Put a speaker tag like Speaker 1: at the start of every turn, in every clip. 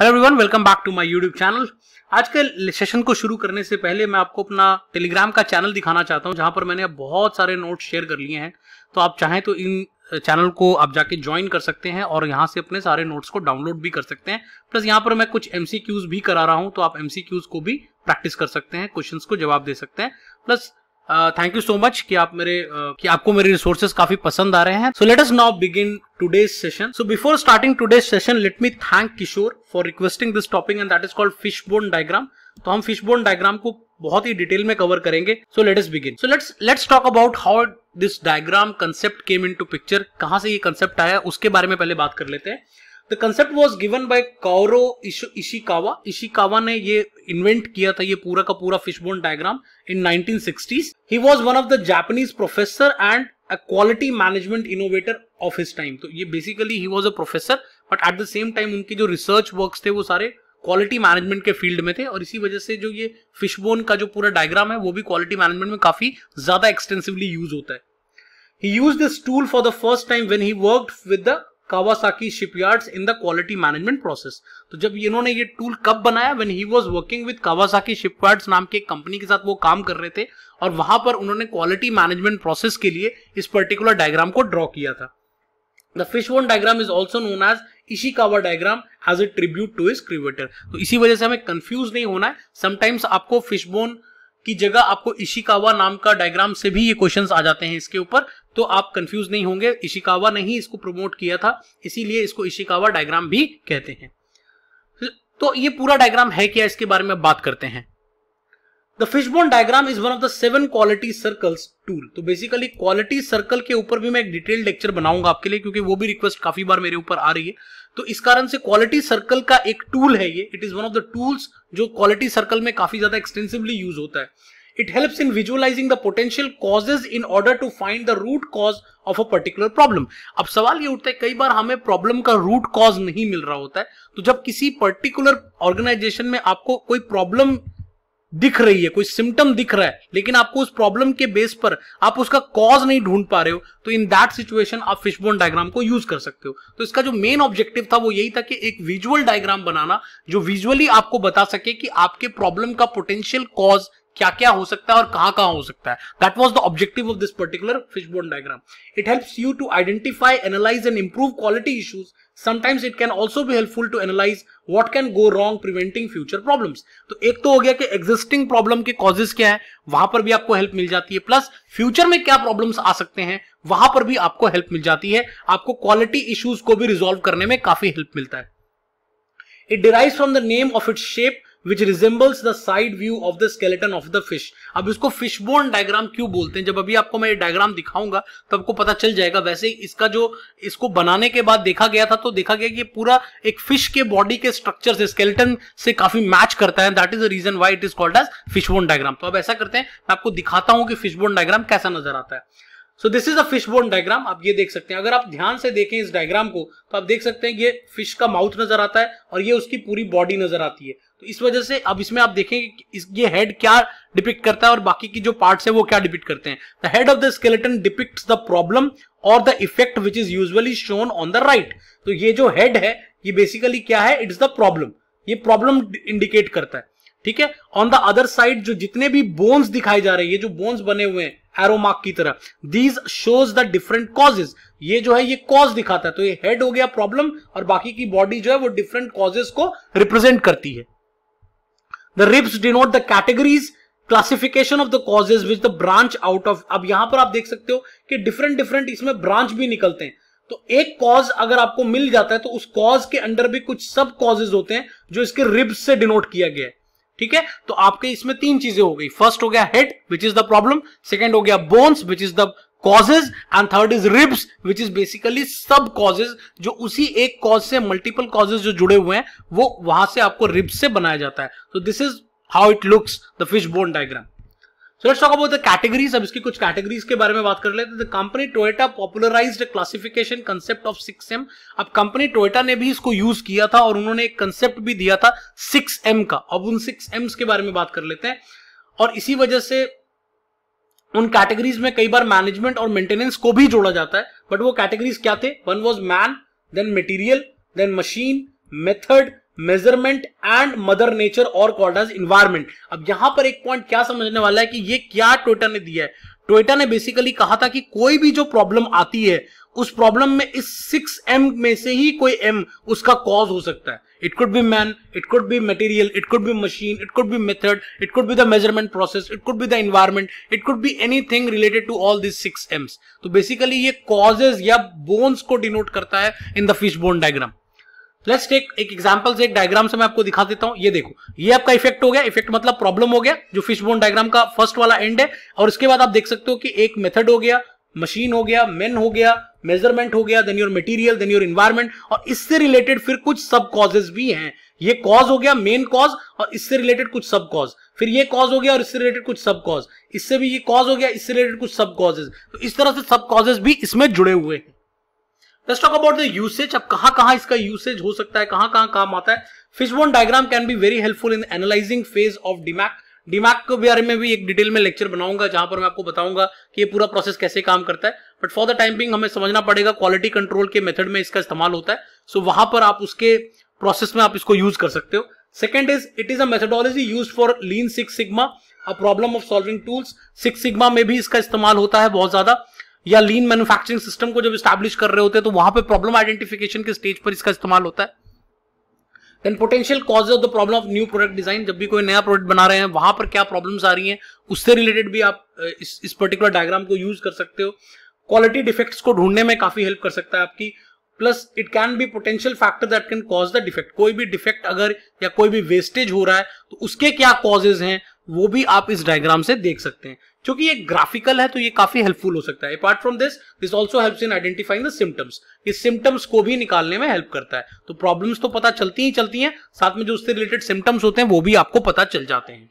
Speaker 1: Hello everyone welcome back to my YouTube channel आज के session को शुरू करने से पहले मैं आपको अपना टेलीग्राम का चैनल दिखाना चाहता हूं जहां पर मैंने बहुत सारे नोट्स शेयर कर लिए हैं तो आप चाहें तो इन चैनल को आप जाके ज्वाइन कर सकते हैं और यहाँ से अपने सारे नोट्स को डाउनलोड भी कर सकते हैं प्लस यहाँ पर मैं कुछ एम भी करा रहा हूँ तो आप एम को भी प्रैक्टिस कर सकते हैं क्वेश्चन को जवाब दे सकते हैं plus thank you so much कि आप मेरे uh, कि आपको मेरे रिसोर्सेज काफी पसंद आ रहे हैं so let us now begin session so before starting starting session let me thank Kishore for requesting this topic and that is called fish bone diagram तो हम फिश बोन डायग्राम को बहुत ही डिटेल में कवर करेंगे so let us begin so let's let's talk about how this diagram concept came into picture कहां से ये concept आया उसके बारे में पहले बात कर लेते हैं the concept was given by Kaoru Ishikawa Ishikawa ने ये इन्वेंट किया था ये पूरा का पूरा fishbone diagram in 1960s he was one of the Japanese professor and a quality management innovator of his time तो ये basically he was a professor but at the same time उनके जो रिसर्च वर्क्स थे वो सारे quality management के field में थे और इसी वजह से जो ये फिशबोन का जो पूरा डायग्राम है वो भी क्वालिटी मैनेजमेंट में काफी ज्यादा एक्सटेंसिवली यूज होता है He used this tool for the first time when he worked with the Kawasaki shipyards in the quality management process तो जब इन्होंने ये टूल कब बनाया when he was working with Kawasaki shipyards नाम की कंपनी के साथ वो काम कर रहे थे और वहां पर उन्होंने क्वालिटी मैनेजमेंट प्रोसेस के लिए इस पर्टिकुलर डायग्राम को ड्रॉ किया था the fish bone diagram is also known as Ishikawa diagram as a tribute to its creator तो इसी वजह से हमें कंफ्यूज नहीं होना है समटाइम्स आपको फिशबोन की जगह आपको इशिकावा नाम का डायग्राम से भी ये क्वेश्चंस आ जाते हैं इसके ऊपर तो आप कंफ्यूज नहीं होंगे इशिकावा ने ही इसको प्रमोट किया था इसीलिए इसको इशिकावा डायग्राम भी कहते हैं तो ये पूरा डायग्राम है क्या इसके बारे में बात करते हैं the fishbone diagram is one of the seven quality circles tool तो बेसिकली क्वालिटी सर्कल के ऊपर भी मैं एक डिटेल लेक्चर बनाऊंगा आपके लिए क्योंकि वो भी रिक्वेस्ट काफी बार मेरे ऊपर आ रही है तो इस कारण से क्वालिटी सर्कल का एक टूल है ये it is one of the tools जो क्वालिटी सर्कल में काफी ज्यादा एक्सटेंसिवली यूज होता है It helps in visualizing the potential causes in order to find the root cause of a particular problem अब सवाल ये उठता है कई बार हमें प्रॉब्लम का रूट कॉज नहीं मिल रहा होता है तो जब किसी पर्टिकुलर ऑर्गेनाइजेशन में आपको कोई प्रॉब्लम दिख रही है कोई सिम्टम दिख रहा है लेकिन आपको उस प्रॉब्लम के बेस पर आप उसका कॉज नहीं ढूंढ पा रहे हो तो इन दैट सिचुएशन आप फिशबोन डायग्राम को यूज कर सकते हो तो इसका जो मेन ऑब्जेक्टिव था वो यही था कि एक विजुअल डायग्राम बनाना जो विजुअली आपको बता सके कि आपके प्रॉब्लम का पोटेंशियल कॉज क्या क्या हो सकता है और कहां कहां हो सकता है that was the objective of this particular fish diagram it helps you to identify analyse and improve quality issues sometimes it can also भी helpful to analyse what can go wrong preventing future problem तो एक तो हो गया कि existing problem के causes क्या है वहां पर भी आपको हेल्प मिल जाती है प्लस फ्यूचर में क्या प्रॉब्लम आ सकते हैं वहां पर भी आपको हेल्प मिल जाती है आपको क्वालिटी इश्यूज को भी रिजोल्व करने में काफी हेल्प मिलता है it derive from the name of its shape which resembles the side view of the skeleton of the fish अब इसको फिश बोन डायग्राम क्यों बोलते हैं जब अभी आपको मैं ये डायग्राम दिखाऊंगा तो आपको पता चल जाएगा वैसे इसका जो इसको बनाने के बाद देखा गया था तो देखा गया कि पूरा एक फिश के बॉडी के स्ट्रक्चर से स्केलेटन से काफी मैच करता है that is the reason why it is called as fish bone diagram तो अब ऐसा करते हैं मैं आपको दिखाता हूं कि फिश बोन डायग्राम कैसा नजर आता है so this is a fish bone diagram आप ये देख सकते हैं अगर आप ध्यान से देखें इस डायग्राम को तो आप देख सकते हैं ये फिश का माउथ नजर आता है और ये उसकी पूरी बॉडी नजर आती है तो इस वजह से अब इसमें आप देखेंगे इस ये हेड क्या डिपिक्ट करता है और बाकी की जो पार्ट्स है वो क्या डिपिक्ट करते हैं the head of the skeleton depict the problem और the effect which is usually shown on the right तो ये जो हेड है ये बेसिकली क्या है इट्स द प्रॉब्लम ये प्रॉब्लम इंडिकेट करता है ठीक है ऑन द अदर साइड जो जितने भी बोन्स दिखाई जा रहे हैं ये जो बोन्स बने हुए हैं एरोमार्क की तरह these shows the different causes ये जो है ये कॉज दिखाता है तो ये हेड हो गया प्रॉब्लम और बाकी की बॉडी जो है वो डिफरेंट कॉजेस को रिप्रेजेंट करती है the ribs denote the categories classification of the causes which the branch out of अब यहां पर आप देख सकते हो कि डिफरेंट डिफरेंट इसमें ब्रांच भी निकलते हैं तो एक कॉज अगर आपको मिल जाता है तो उस कॉज के अंडर भी कुछ सब कॉजेज होते हैं जो इसके रिब्स से डिनोट किया गया है ठीक है तो आपके इसमें तीन चीजें हो गई फर्स्ट हो गया head which is the problem second हो गया bones which is the causes and third is ribs which is basically sub causes जो उसी एक कॉज से मल्टीपल कॉजेज जो जुड़े हुए हैं वो वहां से आपको रिब्स से बनाया जाता है तो this is how it looks the fish bone diagram So let's talk about the categories. अब इसकी कुछ कैटेगरीज के बारे में बात कर लेते हैं company Toyota popularised classification concept of 6M अब कंपनी टोयोटा ने भी इसको यूज किया था और उन्होंने एक कंसेप्ट भी दिया था 6M का अब उन 6Ms के बारे में बात कर लेते हैं और इसी वजह से उन कैटेगरीज में कई बार मैनेजमेंट और मेंटेनेंस को भी जोड़ा जाता है बट वो कैटेगरीज क्या थे one was man then material then machine method measurement and mother nature और कॉल्ड एज इन्वायरमेंट अब यहां पर एक पॉइंट क्या समझने वाला है कि ये क्या टोयोटा ने दिया है टोयोटा ने बेसिकली कहा था कि कोई भी जो प्रॉब्लम आती है उस प्रॉब्लम में इस सिक्स एम में से ही कोई एम उसका कॉज हो सकता है it could be man it could be material it could be machine it could be method it could be the measurement process it could be the environment it could be anything related to all this six Ms तो basically ये causes या bones को denote करता है in the fish bone diagram let's take एक example से एक diagram से मैं आपको दिखा देता हूं ये देखो ये आपका इफेक्ट हो गया इफेक्ट मतलब प्रॉब्लम हो गया जो फिश बोन डायग्राम का फर्स्ट वाला एंड है और उसके बाद आप देख सकते हो कि एक मेथड हो गया मशीन हो गया मेन हो गया मेजरमेंट हो गया then your material then your environment और इससे रिलेटेड फिर कुछ सब कॉजेज भी हैं ये कॉज हो गया मेन कॉज और इससे रिलेटेड कुछ सब कॉज फिर ये कॉज हो गया और इससे रिलेटेड कुछ सब कॉज इससे भी ये कॉज हो गया इससे रिलेटेड कुछ सब कॉजेज तो इस तरह से सब कॉजेज भी इसमें जुड़े हुए हैं let's talk about the usage अब कहां कहां इसका यूसेज हो सकता है कहां कहां काम आता है fishbone diagram can be very helpful in analysing phase of DMAIC DMAIC के बारे में भी एक डिटेल में लेक्चर बनाऊंगा जहां पर मैं आपको बताऊंगा कि ये पूरा प्रोसेस कैसे काम करता है but for the time being हमें समझना पड़ेगा क्वालिटी कंट्रोल के मेथड में इसका इस्तेमाल होता है सो so, वहां पर आप उसके प्रोसेस में आप इसको यूज कर सकते हो second is it is a methodology use for lean six sigma a problem of solving tools six sigma में भी इसका इस्तेमाल होता है बहुत ज्यादा या लीन मैन्युफैक्चरिंग सिस्टम को जब स्टैब्लिश कर रहे होते हैं तो वहां पे प्रॉब्लम आइडेंटिफिकेशन के स्टेज पर इसका इस्तेमाल होता है then potential cause of the problem of new product design जब भी कोई नया प्रोडक्ट बना रहे हैं वहां पर क्या प्रॉब्लम्स आ रही हैं उससे रिलेटेड भी आप इस पर्टिकुलर डायग्राम को यूज कर सकते हो क्वालिटी डिफेक्ट्स को ढूंढने में काफी हेल्प कर सकता है आपकी plus it can be potential factor that can cause the defect कोई भी डिफेक्ट अगर या कोई भी वेस्टेज हो रहा है तो उसके क्या कॉजेज हैं वो भी आप इस डायग्राम से देख सकते हैं क्योंकि ये ग्राफिकल है तो ये काफी हेल्पफुल हो सकता है apart from this this also helps in identifying the symptoms ये सिम्टम्स को भी निकालने में हेल्प करता है तो प्रॉब्लम्स तो पता चलती ही चलती हैं साथ में जो उससे रिलेटेड सिम्टम्स होते हैं वो भी आपको पता चल जाते हैं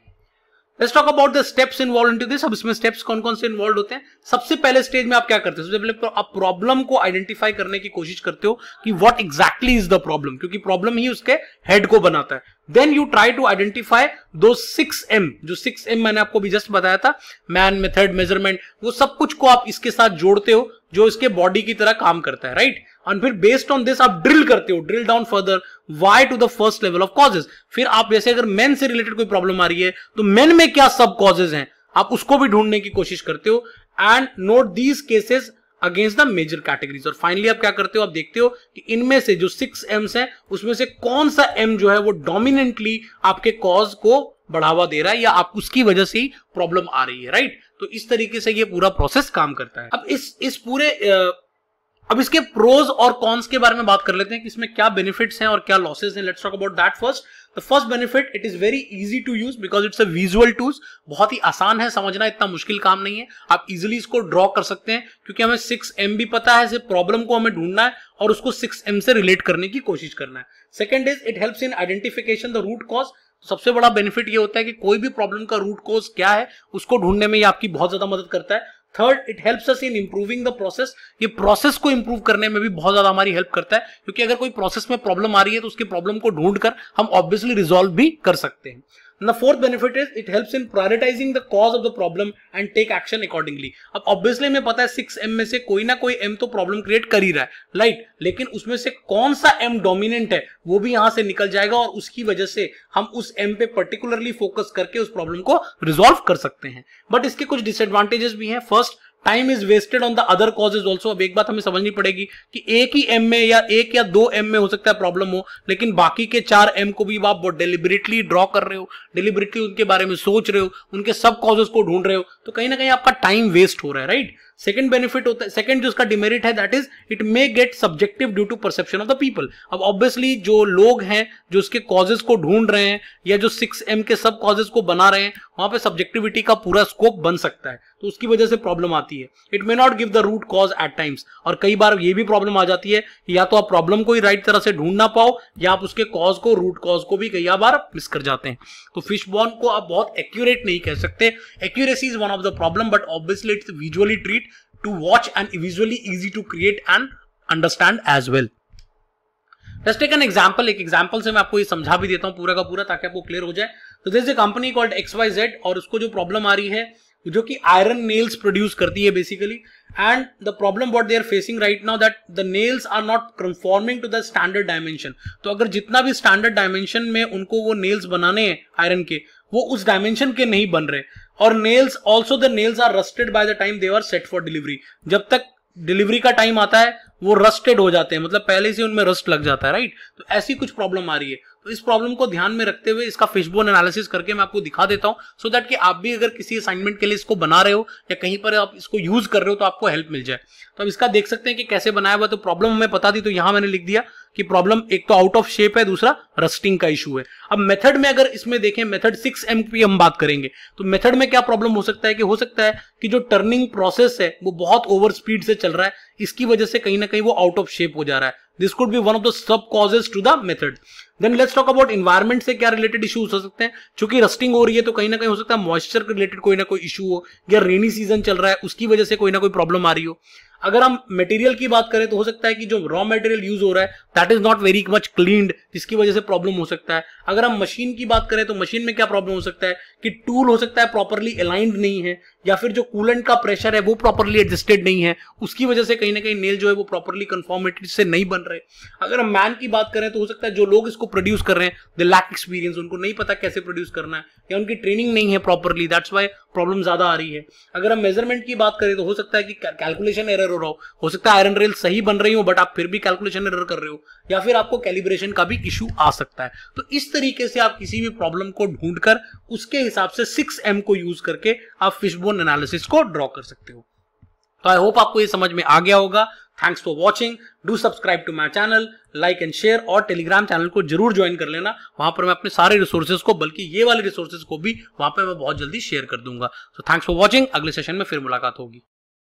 Speaker 1: let's talk about the steps involve into this अब इसमें स्टेप्स कौन कौन से इन्वॉल्व होते हैं सबसे पहले स्टेज में आप क्या करते हो सबसे पहले तो आप प्रॉब्लम को आइडेंटिफाई करने की कोशिश करते हो कि what exactly is the problem क्योंकि प्रॉब्लम ही उसके हेड को बनाता है then you try to identify those six M जो सिक्स एम मैंने आपको भी जस्ट बताया था मैन मेथड मेजरमेंट वो सब कुछ को आप इसके साथ जोड़ते हो जो इसके बॉडी की तरह काम करता है राइट और फिर बेस्ड ऑन दिस आप ड्रिल करते हो drill down further why to the first level of causes फिर आप जैसे अगर मेन से रिलेटेड कोई प्रॉब्लम आ रही है तो मेन में क्या सब कॉजेज हैं आप उसको भी ढूंढने की कोशिश करते हो and note these cases against the major categories और फाइनली आप क्या करते हो आप देखते हो कि इनमें से जो सिक्स एम्स हैं उसमें से कौन सा एम जो है वो डोमिनेंटली आपके कॉज को बढ़ावा दे रहा है या आप उसकी वजह से ही प्रॉब्लम आ रही है राइट तो इस तरीके से ये पूरा प्रोसेस काम करता है अब इस इस पूरे अब इसके प्रोज और कॉन्स के बारे में बात कर लेते हैं कि इसमें क्या बेनिफिट्स हैं और क्या लॉसेस हैं let's talk about that first first benefit it is very easy to use because it's a visual tools बहुत ही आसान है समझना इतना मुश्किल काम नहीं है आप इजिली इसको ड्रॉ कर सकते हैं क्योंकि हमें सिक्स एम भी पता है सिर्फ प्रॉब्लम को हमें ढूंढना है और उसको सिक्स एम से रिलेट करने की कोशिश करना है second is it helps in identification the root cause सबसे बड़ा बेनिफिट ये होता है कि कोई भी प्रॉब्लम का रूट कॉज क्या है उसको ढूंढने में ये आपकी बहुत ज्यादा मदद करता है third it helps us in improving the process ये प्रोसेस को इंप्रूव करने में भी बहुत ज्यादा हमारी हेल्प करता है क्योंकि अगर कोई प्रोसेस में प्रॉब्लम आ रही है तो उसकी प्रॉब्लम को ढूंढ कर हम ऑब्वियसली रिजोल्व भी कर सकते हैं And the fourth benefit is it helps in prioritizing the cause of the problem and take action accordingly. अब obviously हमें पता है M में से कोई ना कोई M तो problem create कर ही रहा है right? लेकिन उसमें से कौन सा M dominant है वो भी यहां से निकल जाएगा और उसकी वजह से हम उस M पे पर्टिकुलरली फोकस करके उस प्रॉब्लम को रिजोल्व कर सकते हैं बट इसके कुछ डिसएडवांटेजेस भी हैं first time is wasted on the other causes also अब एक बात हमें समझनी पड़ेगी कि एक ही एम में या एक या दो एम में हो सकता है प्रॉब्लम हो लेकिन बाकी के चार एम को भी आप डिलिबरेटली ड्रॉ कर रहे हो डिलिबरेटली उनके बारे में सोच रहे हो उनके सब कॉजेज को ढूंढ रहे हो तो कहीं ना कहीं आपका टाइम वेस्ट हो रहा है राइट right? सेकंड बेनिफिट होता है सेकंड जो उसका डिमेरिट है that is it may get subjective due to perception of the people अब ऑब्वियसली जो लोग हैं जो उसके कॉजेज को ढूंढ रहे हैं या जो सिक्स एम के सब कॉजेज को बना रहे हैं वहां पे सब्जेक्टिविटी का पूरा स्कोप बन सकता है तो उसकी वजह से प्रॉब्लम आती है it may not give the root cause at times और कई बार ये भी प्रॉब्लम आ जाती है कि या तो आप प्रॉब्लम को ही राइट तरह से ढूंढ ना पाओ या आप उसके कॉज को रूट कॉज को भी कई बार मिस कर जाते हैं तो फिश बॉर्न को आप बहुत एक्यूरेट नहीं कह सकते accuracy is one of the problem but obviously it's visually treat to watch and visually easy to create and understand as well. Just take an example एक एग्जाम्पल से मैं आपको ये समझा भी देता हूँ पूरा का पूरा ताकि आपको क्लियर हो जाए तो this a company called X Y Z और उसको जो प्रॉब्लम आ रही है जो कि आयरन नेल्स प्रोड्यूस करती है basically and the problem what they are facing right now that the nails are not conforming to the standard dimension तो अगर जितना भी स्टैंडर्ड डायमेंशन में उनको वो नेल्स बनाने हैं आयरन के वो उस डायमेंशन के नहीं बन रहे और nails also the nails are rusted by the time they are set for delivery जब तक डिलीवरी का टाइम आता है वो रस्टेड हो जाते हैं मतलब पहले से उनमें रस्ट लग जाता है राइट तो ऐसी कुछ प्रॉब्लम आ रही है इस प्रॉब्लम को ध्यान में रखते हुए इसका फिशबोन एनालिसिस करके मैं आपको दिखा देता हूं सो so दैट कि आप भी अगर किसी असाइनमेंट के लिए इसको बना रहे हो या कहीं पर आप इसको यूज कर रहे हो तो आपको हेल्प मिल जाए तो अब इसका देख सकते हैं कि कैसे बनाया हुआ तो प्रॉब्लम हमें पता थी तो यहां मैंने लिख दिया कि प्रॉब्लम एक तो आउट ऑफ शेप है दूसरा रस्टिंग का इशू है अब मेथड में अगर इसमें देखें मेथड सिक्स एम की हम बात करेंगे तो मेथड में क्या प्रॉब्लम हो सकता है कि हो सकता है कि जो टर्निंग प्रोसेस है वो बहुत ओवर स्पीड से चल रहा है इसकी वजह से कहीं ना कहीं वो आउट ऑफ शेप हो जा रहा है this could be one of the sub causes to the method then let's talk about environment से क्या रिलेटेड इशूज हो सकते हैं चूंकि रस्टिंग हो रही है तो कहीं ना कहीं हो सकता है मॉइस्चर के रिलेटेड कोई ना कोई इशू हो या रेनी सीजन चल रहा है उसकी वजह से कोई ना कोई प्रॉब्लम आ रही हो अगर हम मटेरियल की बात करें तो हो सकता है कि जो रॉ मटेरियल यूज हो रहा है that is not very much cleaned जिसकी वजह से प्रॉब्लम हो सकता है अगर हम मशीन की बात करें तो मशीन में क्या प्रॉब्लम हो सकता है कि टूल हो सकता है प्रॉपरली अलाइंड नहीं है या फिर जो कूलेंट का प्रेशर है वो प्रॉपरली एडजस्टेड नहीं है उसकी वजह से कहीं ना कहीं नेल जो है वो प्रॉपरली कन्फॉर्मेटेड से नहीं बन रहे अगर हम मैन की बात करें तो हो सकता है जो लोग इसको प्रोड्यूस कर रहे हैं द लैक एक्सपीरियंस उनको नहीं पता कैसे प्रोड्यूस करना है या उनकी ट्रेनिंग नहीं है प्रॉपरली दैट्स वाई प्रॉब्लम ज्यादा आ रही है अगर हम मेजरमेंट की बात करें तो हो सकता है कि कैलकुलेशन एरर हो रहा हो हो सकता है आयरन रेल सही बन रही हो बट आप फिर भी कैलकुलेशन एरर कर रहे हो या फिर आपको कैलिब्रेशन का भी इशू आ सकता है तो इस तरीके से आप किसी भी प्रॉब्लम को ढूंढकर उसके हिसाब से सिक्स एम को यूज करके आप फिशबोन ओन एनालिसिस को ड्रॉ कर सकते हो तो आई होप आपको ये समझ में आ गया होगा thanks for watching do subscribe to my channel like and share और टेलीग्राम चैनल को जरूर ज्वाइन कर लेना वहां पर मैं अपने सारे रिसोर्सेज को बल्कि ये वाले रिसोर्सेज को भी वहां पर मैं बहुत जल्दी शेयर कर दूंगा सो थैंक्स फॉर वॉचिंग अगले सेशन में फिर मुलाकात होगी